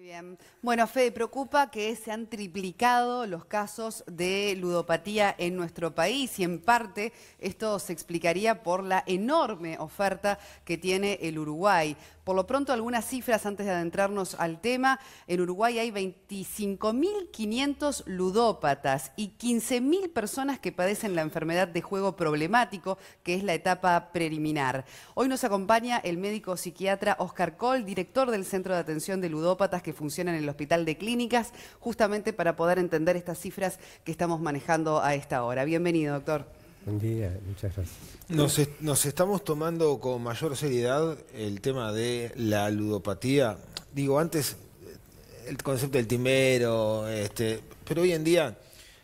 bien. Bueno, Fede, preocupa que se han triplicado los casos de ludopatía en nuestro país y en parte esto se explicaría por la enorme oferta que tiene el Uruguay. Por lo pronto, algunas cifras antes de adentrarnos al tema. En Uruguay hay 25.500 ludópatas y 15.000 personas que padecen la enfermedad de juego problemático, que es la etapa preliminar. Hoy nos acompaña el médico psiquiatra Oscar Col, director del Centro de Atención de Ludópatas, que que funcionan en el Hospital de Clínicas, justamente para poder entender estas cifras que estamos manejando a esta hora. Bienvenido, doctor. Buen día, muchas gracias. Nos, estamos tomando con mayor seriedad el tema de la ludopatía. Digo, antes el concepto del timero, este, pero hoy en día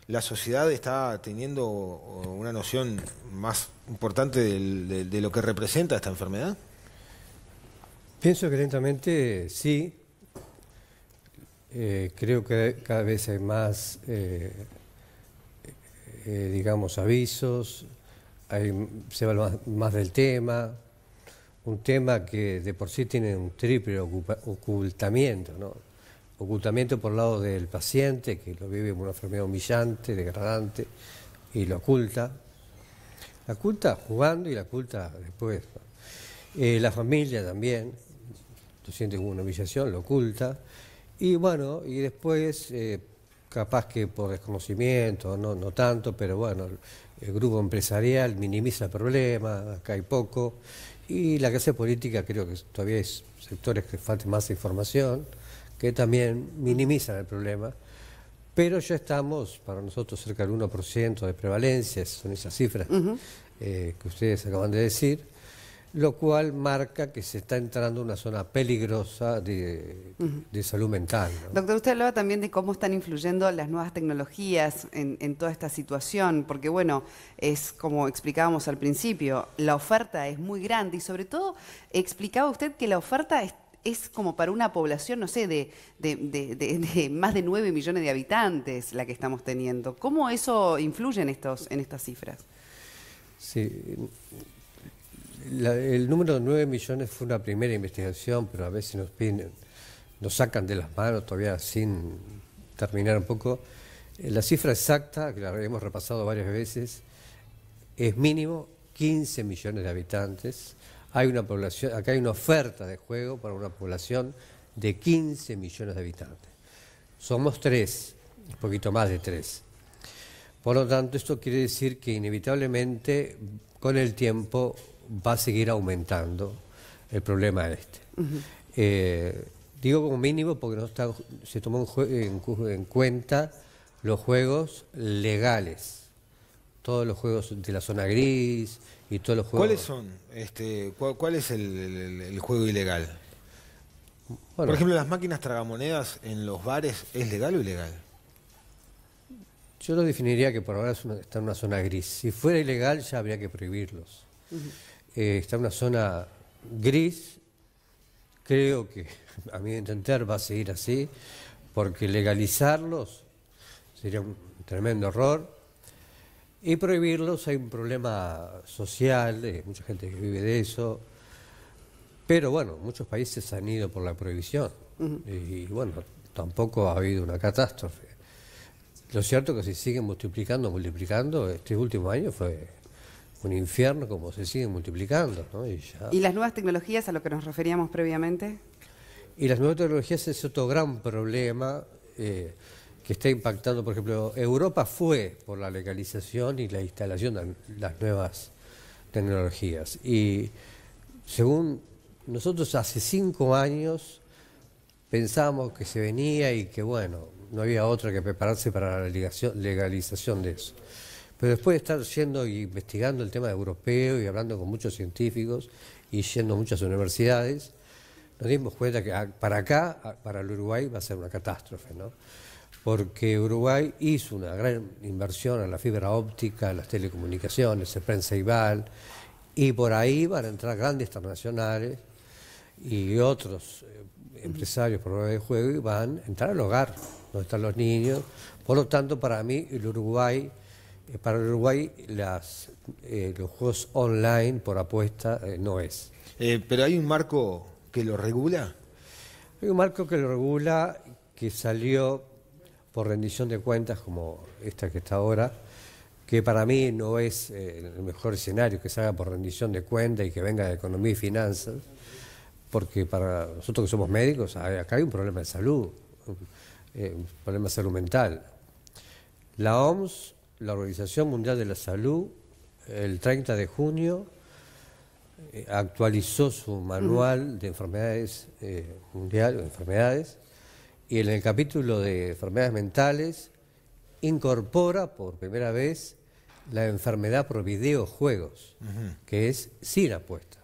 la sociedad está teniendo una noción más importante de, lo que representa esta enfermedad? Pienso que lentamente sí, eh, creo que cada vez hay más, eh, eh, digamos, avisos, se va más, del tema, un tema que de por sí tiene un triple ocultamiento, ¿no? Ocultamiento por el lado del paciente, que lo vive como una enfermedad humillante, degradante, y lo oculta. La oculta jugando y la oculta después. la familia también, tú sientes como una humillación, lo oculta. Y bueno, y después, eh, capaz que por desconocimiento, no, no tanto, pero bueno, el grupo empresarial minimiza el problema, acá hay poco, y la clase política creo que todavía hay sectores que faltan más información, que también minimizan el problema, pero ya estamos, para nosotros, cerca del 1% de prevalencia, son esas cifras eh, que ustedes acaban de decir, lo cual marca que se está entrando en una zona peligrosa de, salud mental. Doctor, usted hablaba también de cómo están influyendo las nuevas tecnologías en, toda esta situación, porque bueno, es como explicábamos al principio, la oferta es muy grande y sobre todo explicaba usted que la oferta es, como para una población, no sé, de, más de 9 millones de habitantes la que estamos teniendo. ¿Cómo eso influye en, estos, en estas cifras? Sí, el número de 9 millones fue una primera investigación, pero a veces nos piden, nos sacan de las manos todavía sin terminar un poco. Eh, la cifra exacta, que la hemos repasado varias veces, es mínimo 15 millones de habitantes. Hay una población, acá hay una oferta de juego para una población de 15 millones de habitantes. Somos tres, un poquito más de tres. Por lo tanto, esto quiere decir que inevitablemente con el tiempo va a seguir aumentando el problema este. Eh, digo como mínimo porque no se tomó en, cuenta los juegos legales, todos los juegos de la zona gris y todos los juegos... ¿Cuáles son? Este, ¿cuál, es el, juego ilegal? Por ejemplo, las máquinas tragamonedas en los bares, ¿es legal o ilegal? Yo lo definiría que por ahora está en una zona gris. Si fuera ilegal ya habría que prohibirlos. Eh, está una zona gris, creo que a mi entender va a seguir así, porque legalizarlos sería un tremendo error. Y prohibirlos hay un problema social, hay mucha gente que vive de eso. Pero bueno, muchos países han ido por la prohibición. y, bueno, tampoco ha habido una catástrofe. Lo cierto es que se siguen multiplicando, multiplicando. Este último año fue un infierno como se sigue multiplicando. ¿no? Y, las nuevas tecnologías a lo que nos referíamos previamente? Y las nuevas tecnologías es otro gran problema eh, que está impactando, por ejemplo, Europa fue por la legalización y la instalación de las nuevas tecnologías. Y según nosotros hace cinco años pensamos que se venía y que bueno, no había otra que prepararse para la legalización de eso. Pero después de estar yendo y investigando el tema europeo y hablando con muchos científicos y yendo a muchas universidades, nos dimos cuenta que para acá, para el Uruguay, va a ser una catástrofe, ¿no? Porque Uruguay hizo una gran inversión en la fibra óptica, en las telecomunicaciones, en prensa y tal, y por ahí van a entrar grandes internacionales y otros eh, empresarios por de juego y van a entrar al hogar donde están los niños. Por lo tanto, para mí, el Uruguay eh, para Uruguay las, eh, los juegos online por apuesta eh, no es. ¿Pero hay un marco que lo regula? Hay un marco que lo regula que salió por rendición de cuentas como esta que está ahora, que para mí no es el mejor escenario que salga por rendición de cuentas y que venga de economía y finanzas, porque para nosotros que somos médicos, acá hay un problema de salud, un problema de salud mental. La OMS la Organización Mundial de la Salud el 30 de junio eh, actualizó su manual de enfermedades eh, mundiales y en el capítulo de enfermedades mentales incorpora por primera vez la enfermedad por videojuegos, que es sin apuesta.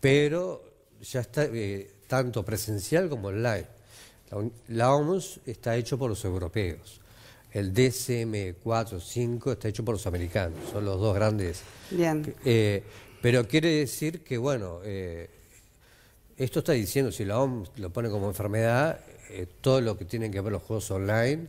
Pero ya está eh, tanto presencial como online. La, la OMS está hecho por los europeos el DCM4-5 está hecho por los americanos, son los dos grandes. Bien. Eh, pero quiere decir que, bueno, eh, esto está diciendo, si la OMS lo pone como enfermedad, eh, todo lo que tienen que ver los juegos online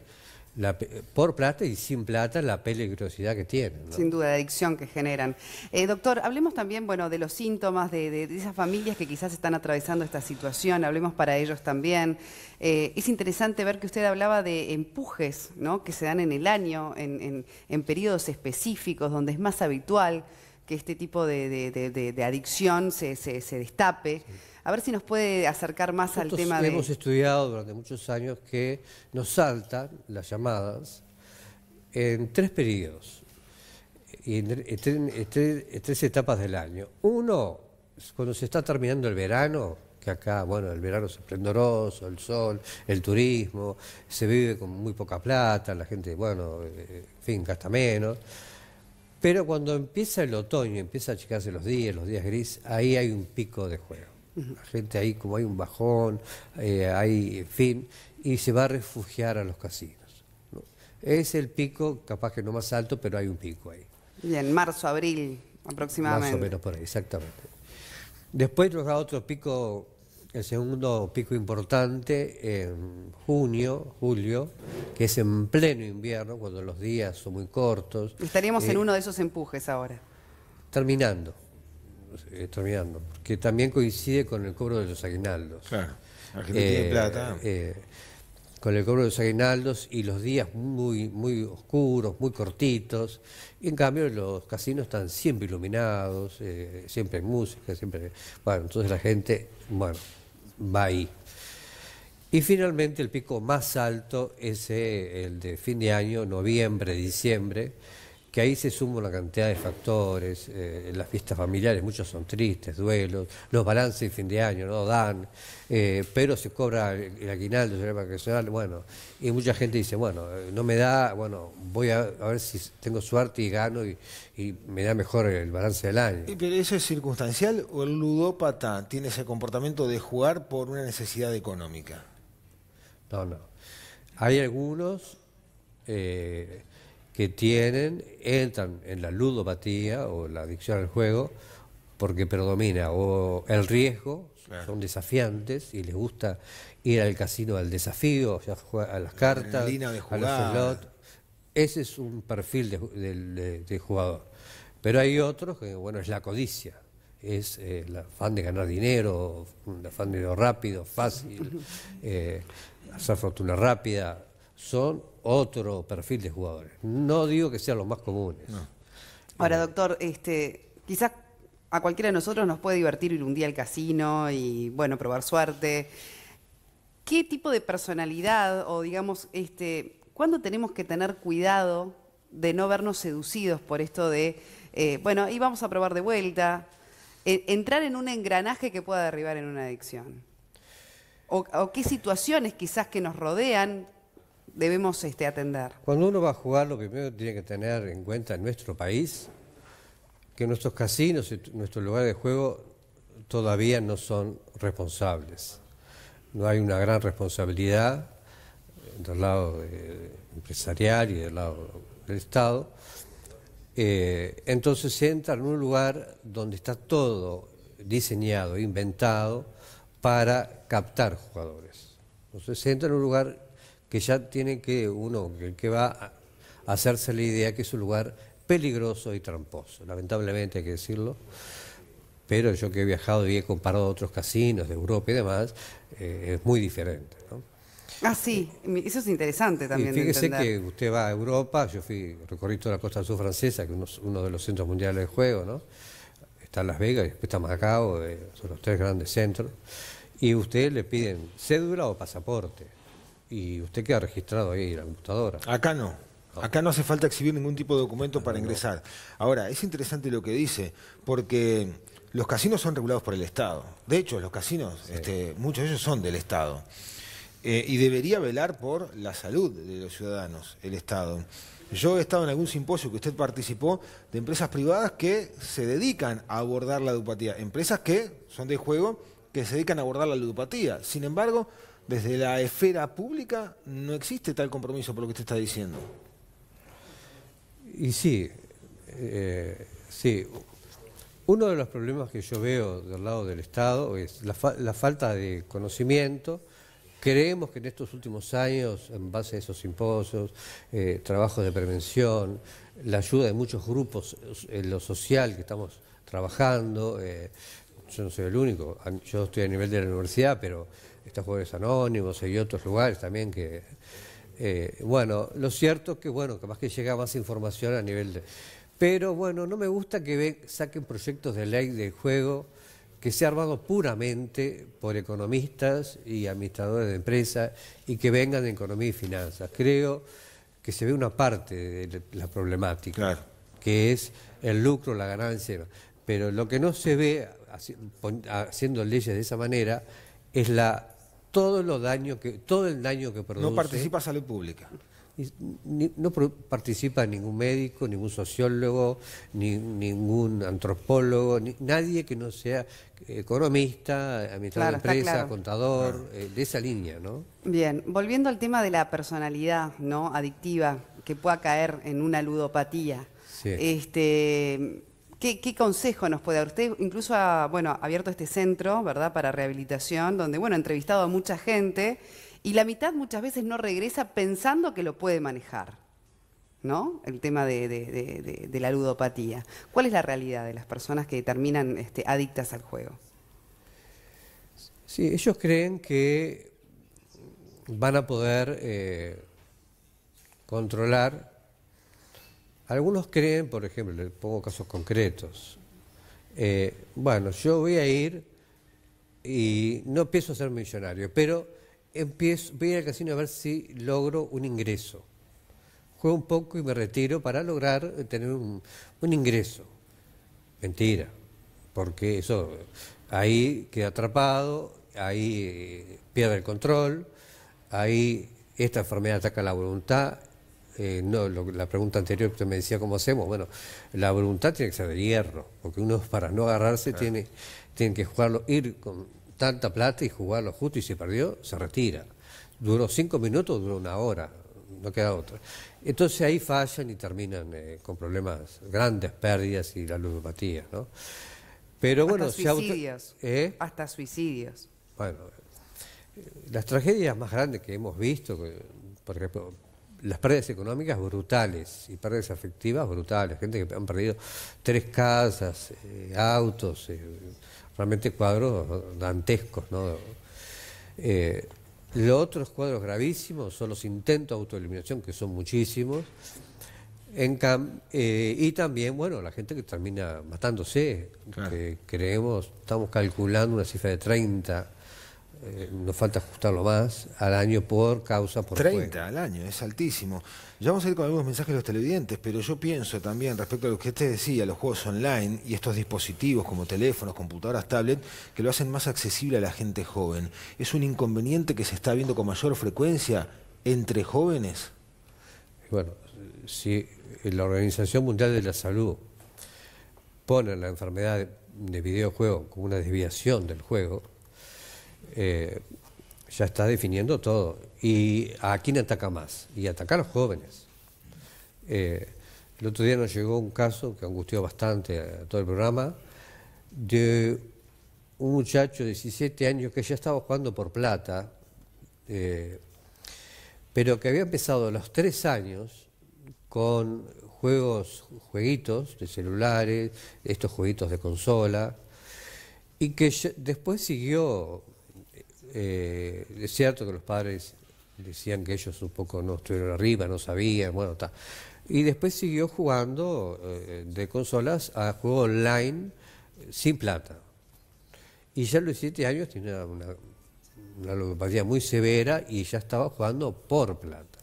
por plata y sin plata la peligrosidad que tienen. Sin duda, la adicción que generan. Eh, doctor, hablemos también bueno, de los síntomas de, esas familias que quizás están atravesando esta situación, hablemos para ellos también. Eh, es interesante ver que usted hablaba de empujes ¿no? que se dan en el año, en, en, en periodos específicos, donde es más habitual que este tipo de, adicción se, se, destape. A ver si nos puede acercar más al tema de... Hemos estudiado durante muchos años que nos saltan las llamadas en tres periodos, y en, tres etapas del año. Uno, cuando se está terminando el verano, que acá, bueno, el verano es esplendoroso, el sol, el turismo, se vive con muy poca plata, la gente, bueno, eh, en fin, gasta menos. Pero cuando empieza el otoño, empieza a achicarse los días, los días gris, ahí hay un pico de juego. La gente ahí, como hay un bajón, eh, hay, en fin, y se va a refugiar a los casinos. Es el pico, capaz que no más alto, pero hay un pico ahí. Y en marzo, abril aproximadamente. Más o menos por ahí, exactamente. Después nos da otro pico el segundo pico importante en junio, julio, que es en pleno invierno, cuando los días son muy cortos. Estaríamos en eh, uno de esos empujes ahora. Terminando, eh, terminando, que también coincide con el cobro de los aguinaldos. Claro, tiene eh, plata. con el cobro de los aguinaldos y los días muy, muy oscuros, muy cortitos. Y en cambio los casinos están siempre iluminados, siempre hay música, siempre... Bueno, entonces la gente, bueno, y finalmente el pico más alto es eh, el de fin de año, noviembre, diciembre, que ahí se suma una cantidad de factores, eh, las fiestas familiares, muchos son tristes, duelos, los balances de fin de año no dan, eh, pero se cobra el, aguinaldo, se bueno, y mucha gente dice, bueno, eh, no me da, bueno, voy a, ver si tengo suerte y gano y, me da mejor el balance del año. pero eso es circunstancial o el ludópata tiene ese comportamiento de jugar por una necesidad económica? No, no. Hay algunos que tienen entran en la ludopatía o la adicción al juego porque predomina o el riesgo, son desafiantes y les gusta ir al casino al desafío, a las cartas, a los slots. Ese es un perfil de, jugador. Pero hay otros que, bueno, es la codicia, es eh, el afán de ganar dinero, el afán de lo rápido, fácil, eh, hacer fortuna rápida, son otro perfil de jugadores. No digo que sean los más comunes. Ahora, doctor, este, quizás a cualquiera de nosotros nos puede divertir ir un día al casino y, bueno, probar suerte. ¿Qué tipo de personalidad o, digamos, este, cuándo tenemos que tener cuidado de no vernos seducidos por esto de, eh, bueno, y vamos a probar de vuelta, e, entrar en un engranaje que pueda derribar en una adicción? O, o, qué situaciones quizás que nos rodean debemos este, atender? Cuando uno va a jugar, lo primero que tiene que tener en cuenta en nuestro país, que nuestros casinos y nuestros lugares de juego todavía no son responsables. No hay una gran responsabilidad eh, del lado empresarial y del lado del Estado. Eh, entonces se entra en un lugar donde está todo diseñado, inventado, para captar jugadores. Entonces se entra en un lugar que ya tiene que uno, que, que va a hacerse la idea que es un lugar peligroso y tramposo, lamentablemente hay que decirlo, pero yo que he viajado y he comparado otros casinos de Europa y demás, eh, es muy diferente. ¿no? Ah, sí, eso es interesante también. fíjese que usted va a Europa, yo fui, recorrí toda la costa sur francesa, que es uno de los centros mundiales de juego, ¿no? Está Las Vegas, después está Macao, eh, son los tres grandes centros, y usted le piden cédula o pasaporte y usted queda registrado ahí la computadora. Acá no. Ah. Acá no hace falta exhibir ningún tipo de ah, documento para ingresar. Ahora, es interesante lo que dice, porque los casinos son regulados por el Estado. De hecho, los casinos, este, muchos de ellos son del Estado. Eh, y debería velar por la salud de los ciudadanos, el Estado. Yo he estado en algún simposio que usted participó de empresas privadas que se dedican a abordar la ludopatía. Empresas que son de juego, que se dedican a abordar la ludopatía. Sin embargo, desde la esfera pública no existe tal compromiso por lo que usted está diciendo. Y sí, eh, sí. Uno de los problemas que yo veo del lado del Estado es la, falta de conocimiento. Creemos que en estos últimos años, en base a esos impuestos, eh, trabajos de prevención, la ayuda de muchos grupos eh, en lo social que estamos trabajando, eh, yo no soy el único, yo estoy a nivel de la universidad, pero estos juegos Anónimos y otros lugares también que... Eh, bueno, lo cierto es que, bueno, más que llega más información a nivel de... Pero bueno, no me gusta que saquen proyectos de ley de juego que sea armado puramente por economistas y administradores de empresas y que vengan de economía y finanzas. Creo que se ve una parte de la problemática, que es el lucro, la ganancia. Pero lo que no se ve haciendo leyes de esa manera es la todo, que, todo el daño que produce. No participa salud pública. no participa ningún médico, ningún sociólogo, ningún antropólogo, nadie que no sea economista, administrador de empresa, contador, eh, de esa línea, ¿no? Bien, volviendo al tema de la personalidad, ¿no? Adictiva, que pueda caer en una ludopatía. Sí. Este, ¿Qué, consejo nos puede dar? Usted incluso ha bueno, abierto este centro, ¿verdad?, para rehabilitación, donde, bueno, ha entrevistado a mucha gente y la mitad muchas veces no regresa pensando que lo puede manejar, ¿no? El tema de, la ludopatía. ¿Cuál es la realidad de las personas que terminan este, adictas al juego? Sí, ellos creen que van a poder eh, controlar algunos creen, por ejemplo, le pongo casos concretos, eh, bueno, yo voy a ir y no pienso a ser millonario, pero empiezo, voy al casino a ver si logro un ingreso. Juego un poco y me retiro para lograr tener un, un ingreso. Mentira, porque eso ahí queda atrapado, ahí eh, pierde el control, ahí esta enfermedad ataca la voluntad, eh, no, la pregunta anterior que me decía cómo hacemos. Bueno, la voluntad tiene que ser de hierro, porque uno para no agarrarse tiene, que jugarlo, ir con tanta plata y jugarlo justo y si perdió, se retira. Duró cinco minutos, duró una hora, no queda otra. Entonces ahí fallan y terminan eh, con problemas, grandes pérdidas y la ludopatía, ¿no? Pero bueno, Hasta suicidios. ¿Eh? Hasta suicidios. Bueno, las tragedias más grandes que hemos visto, por ejemplo, las pérdidas económicas brutales y pérdidas afectivas brutales. Gente que han perdido tres casas, eh, autos, eh, realmente cuadros dantescos. Eh, los otros cuadros gravísimos son los intentos de autoeliminación, que son muchísimos. y también, bueno, la gente que termina matándose, creemos, estamos calculando una cifra de 30 eh, nos falta ajustarlo más, al año por causa por 30 al año, es altísimo. Ya vamos a ir con algunos mensajes de los televidentes, pero yo pienso también respecto a lo que usted decía, los juegos online y estos dispositivos como teléfonos, computadoras, tablet, que lo hacen más accesible a la gente joven. ¿Es un inconveniente que se está viendo con mayor frecuencia entre jóvenes? Bueno, si la Organización Mundial de la Salud pone la enfermedad de videojuego como una desviación del juego, eh, ya está definiendo todo. ¿Y a quién ataca más? Y ataca a los jóvenes. Eh, el otro día nos llegó un caso que angustió bastante a todo el programa de un muchacho de 17 años que ya estaba jugando por plata, eh, pero que había empezado a los tres años con juegos, jueguitos de celulares, estos jueguitos de consola, y que después siguió eh, es cierto que los padres decían que ellos un poco no estuvieron arriba, no sabían, bueno, está. Y después siguió jugando eh, de consolas a juego online sin plata. Y ya a los siete años tenía una, una muy severa y ya estaba jugando por plata.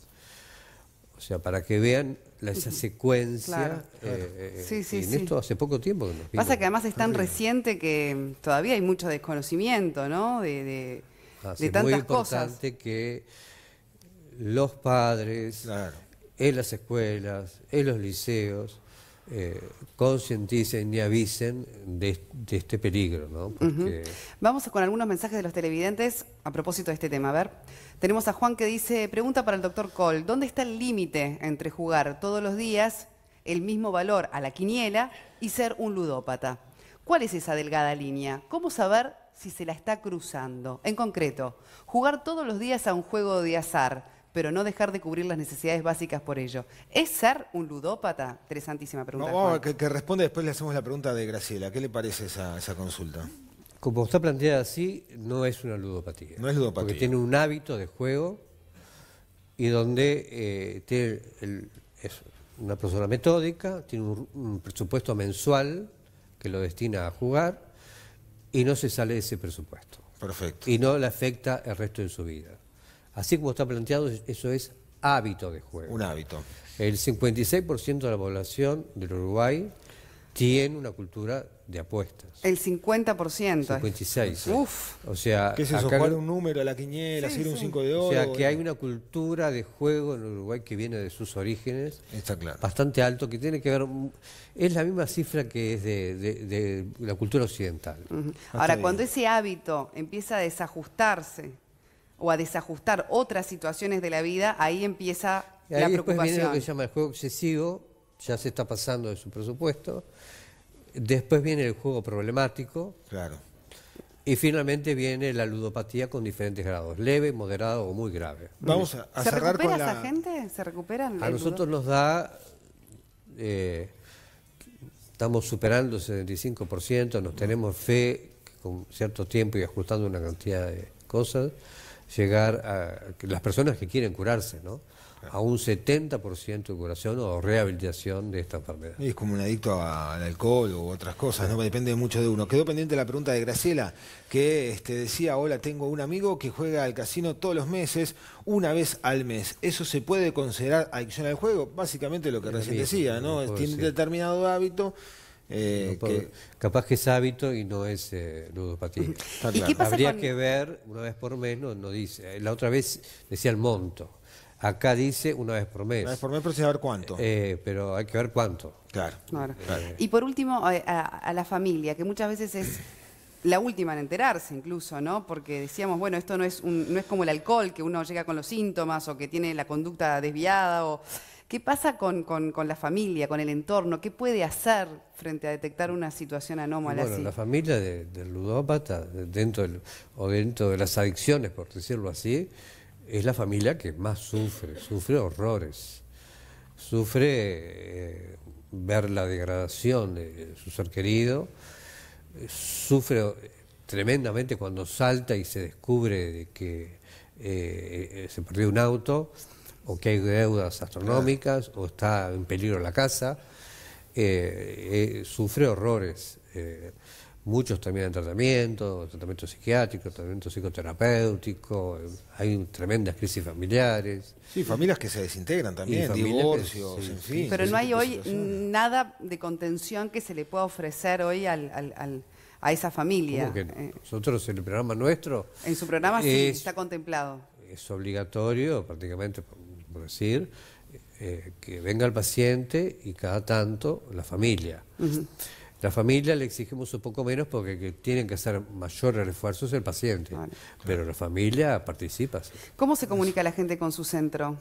O sea, para que vean esa secuencia. Eh, sí, sí, en esto hace poco tiempo que nos Pasa que además es tan reciente que todavía hay mucho desconocimiento, ¿no? de, es muy importante que los padres, en las escuelas, en los liceos, eh, concienticen y avisen de, este peligro. Vamos con algunos mensajes de los televidentes a propósito de este tema. A ver, tenemos a Juan que dice, pregunta para el doctor Cole, ¿dónde está el límite entre jugar todos los días el mismo valor a la quiniela y ser un ludópata? ¿Cuál es esa delgada línea? ¿Cómo saber si se la está cruzando. En concreto, jugar todos los días a un juego de azar, pero no dejar de cubrir las necesidades básicas por ello. ¿Es ser un ludópata? Interesantísima pregunta. No, que, responde, después le hacemos la pregunta de Graciela. ¿Qué le parece esa, esa consulta? Como está planteada así, no es una ludopatía. No es ludopatía. Porque tiene un hábito de juego y donde eh, tiene es una persona metódica, tiene un, un presupuesto mensual que lo destina a jugar y no se sale de ese presupuesto. Perfecto. Y no le afecta el resto de su vida. Así como está planteado, eso es hábito de juego. Un hábito. El 56% de la población del Uruguay tiene una cultura de apuestas. El 50%. 56. Uf. O sea, ¿Qué es eso? Acá, un número la quiniela? un 5 de oro? O sea, que hay una cultura de juego en Uruguay que viene de sus orígenes. Está claro. Bastante alto, que tiene que ver... Es la misma cifra que es de, la cultura occidental. Ahora, cuando ese hábito empieza a desajustarse o a desajustar otras situaciones de la vida, ahí empieza la preocupación. Ahí después viene lo que se llama el juego excesivo, ya se está pasando de su presupuesto. Después viene el juego problemático. Claro. Y finalmente viene la ludopatía con diferentes grados, leve, moderado o muy grave. Vamos a, ¿Se cerrar la... esa gente? ¿Se recuperan? A nosotros nos da... Eh, estamos superando el 75%, nos tenemos fe con cierto tiempo y ajustando una cantidad de cosas, llegar a las personas que quieren curarse, ¿no? a un 70% de curación o rehabilitación de esta enfermedad. Es como un adicto al alcohol u otras cosas, ¿no? Depende mucho de uno. Quedó pendiente la pregunta de Graciela, que este, decía, hola, tengo un amigo que juega al casino todos los meses, una vez al mes. ¿Eso se puede considerar adicción al juego? Básicamente lo que recién decía, ¿no? tiene Tiene determinado hábito. Eh, capaz que es hábito y no es eh, ludopatía. Habría que ver, una vez por menos. no dice. La otra vez decía el monto. Acá dice una vez por mes. Una vez por mes, pero cuánto. Eh, pero hay que ver cuánto. Claro. Y por último, a, la familia, que muchas veces es la última en enterarse incluso, ¿no? Porque decíamos, bueno, esto no es, no es como el alcohol, que uno llega con los síntomas o que tiene la conducta desviada. ¿Qué pasa con, la familia, con el entorno? ¿Qué puede hacer frente a detectar una situación anómala bueno, la familia del ludópata, dentro del, o dentro de las adicciones, por decirlo así, es la familia que más sufre, sufre horrores, sufre eh, ver la degradación de su ser querido, sufre tremendamente cuando salta y se descubre de que eh, se perdió un auto o que hay deudas astronómicas o está en peligro la casa, eh, sufre horrores. Muchos también en tratamiento, tratamiento psiquiátrico, tratamiento psicoterapéutico, hay tremendas crisis familiares. Sí, familias que se desintegran también, divorcios, en fin. Pero no hay hoy nada de contención que se le pueda ofrecer hoy a esa familia. Eh, nosotros en el programa nuestro... En su programa sí está contemplado. Es obligatorio, prácticamente, por, decir, eh, que venga el paciente y cada tanto la familia. La familia le exigimos un poco menos porque tienen que hacer mayores refuerzos el paciente, pero la familia participa. ¿Cómo se comunica la gente con su centro?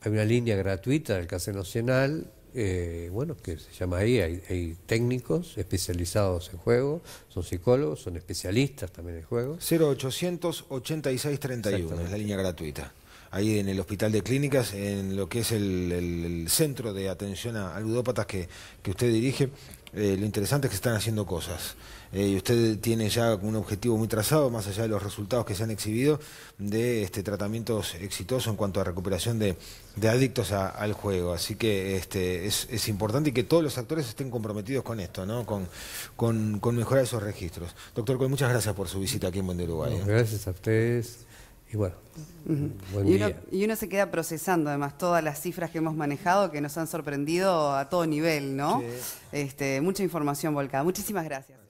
Hay una línea gratuita del Cáncer Nacional, eh, bueno, que se llama ahí, hay, técnicos especializados en juego, son psicólogos, son especialistas también en juego. 0800 8631 es la línea gratuita ahí en el Hospital de Clínicas, en lo que es el, centro de atención a, ludópatas que, usted dirige. Eh, lo interesante es que están haciendo cosas. Eh, y usted tiene ya un objetivo muy trazado, más allá de los resultados que se han exhibido, de este, tratamientos exitosos en cuanto a recuperación de, adictos al juego. Así que este, es, importante y que todos los actores estén comprometidos con esto, ¿no? con, mejorar esos registros. Doctor Coy, muchas gracias por su visita aquí en Buen Uruguay. ¿eh? Gracias a ustedes. Y bueno, y, uno, se queda procesando además todas las cifras que hemos manejado que nos han sorprendido a todo nivel, ¿no? Este, mucha información volcada. Muchísimas gracias.